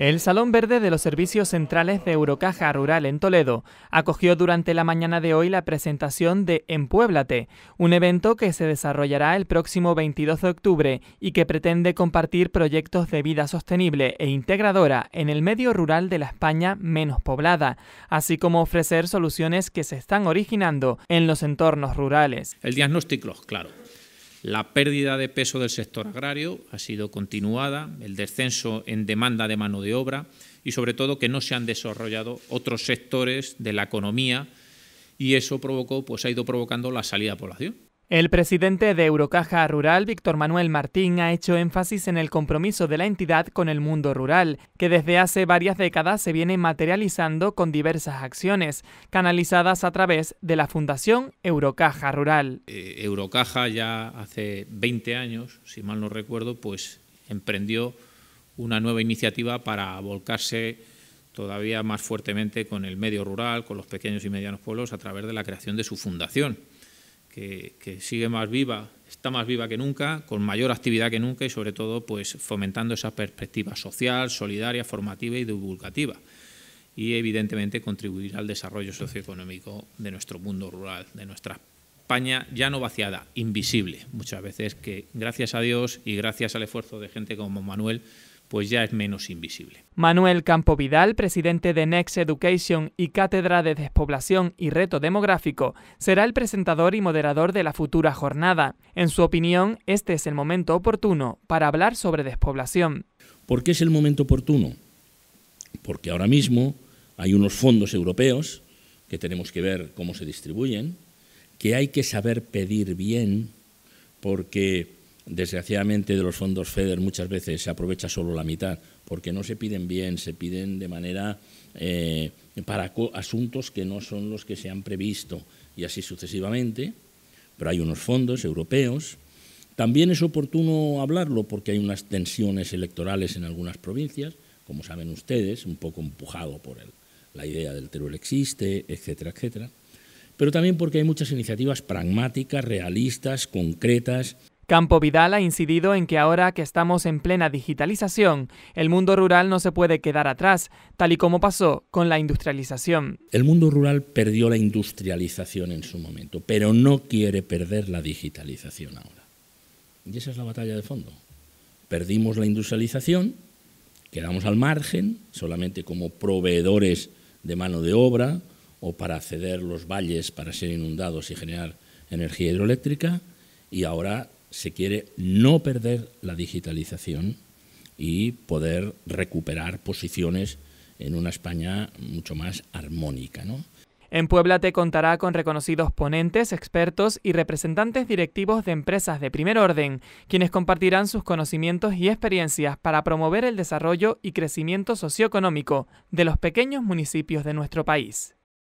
El Salón Verde de los Servicios Centrales de Eurocaja Rural en Toledo acogió durante la mañana de hoy la presentación de Empuéblate, un evento que se desarrollará el próximo 22 de octubre y que pretende compartir proyectos de vida sostenible e integradora en el medio rural de la España menos poblada, así como ofrecer soluciones que se están originando en los entornos rurales. El diagnóstico, claro la pérdida de peso del sector agrario ha sido continuada, el descenso en demanda de mano de obra y, sobre todo, que no se han desarrollado otros sectores de la economía y eso provocó, pues ha ido provocando la salida de población. El presidente de Eurocaja Rural, Víctor Manuel Martín, ha hecho énfasis en el compromiso de la entidad con el mundo rural, que desde hace varias décadas se viene materializando con diversas acciones, canalizadas a través de la Fundación Eurocaja Rural. Eh, Eurocaja ya hace 20 años, si mal no recuerdo, pues emprendió una nueva iniciativa para volcarse todavía más fuertemente con el medio rural, con los pequeños y medianos pueblos, a través de la creación de su fundación que, sigue más viva, está más viva que nunca, con mayor actividad que nunca y sobre todo pues fomentando esa perspectiva social, solidaria, formativa y divulgativa y evidentemente contribuir al desarrollo socioeconómico de nuestro mundo rural, de nuestra España ya no vaciada, invisible muchas veces, que gracias a Dios y gracias al esfuerzo de gente como Manuel, pues ya es menos invisible. Manuel Campo Vidal, presidente de Next Education y Cátedra de Despoblación y Reto Demográfico, será el presentador y moderador de la futura jornada. En su opinión, este es el momento oportuno para hablar sobre despoblación. ¿Por qué es el momento oportuno? Porque ahora mismo hay unos fondos europeos que tenemos que ver cómo se distribuyen, que hay que saber pedir bien, porque Desgraciadamente de los fondos FEDER muchas veces se aprovecha solo la mitad, porque no se piden bien, se piden de manera eh, para asuntos que no son los que se han previsto y así sucesivamente, pero hay unos fondos europeos. También es oportuno hablarlo porque hay unas tensiones electorales en algunas provincias, como saben ustedes, un poco empujado por el, la idea del Teruel existe, etcétera, etcétera pero también porque hay muchas iniciativas pragmáticas, realistas, concretas, Campo Vidal ha incidido en que ahora que estamos en plena digitalización, el mundo rural no se puede quedar atrás, tal y como pasó con la industrialización. El mundo rural perdió la industrialización en su momento, pero no quiere perder la digitalización ahora. Y esa es la batalla de fondo. Perdimos la industrialización, quedamos al margen, solamente como proveedores de mano de obra o para ceder los valles para ser inundados y generar energía hidroeléctrica, y ahora se quiere no perder la digitalización y poder recuperar posiciones en una España mucho más armónica. En Puebla te contará con reconocidos ponentes, expertos y representantes directivos de empresas de primer orden, quienes compartirán sus conocimientos y experiencias para promover el desarrollo y crecimiento socioeconómico de los pequeños municipios de nuestro país.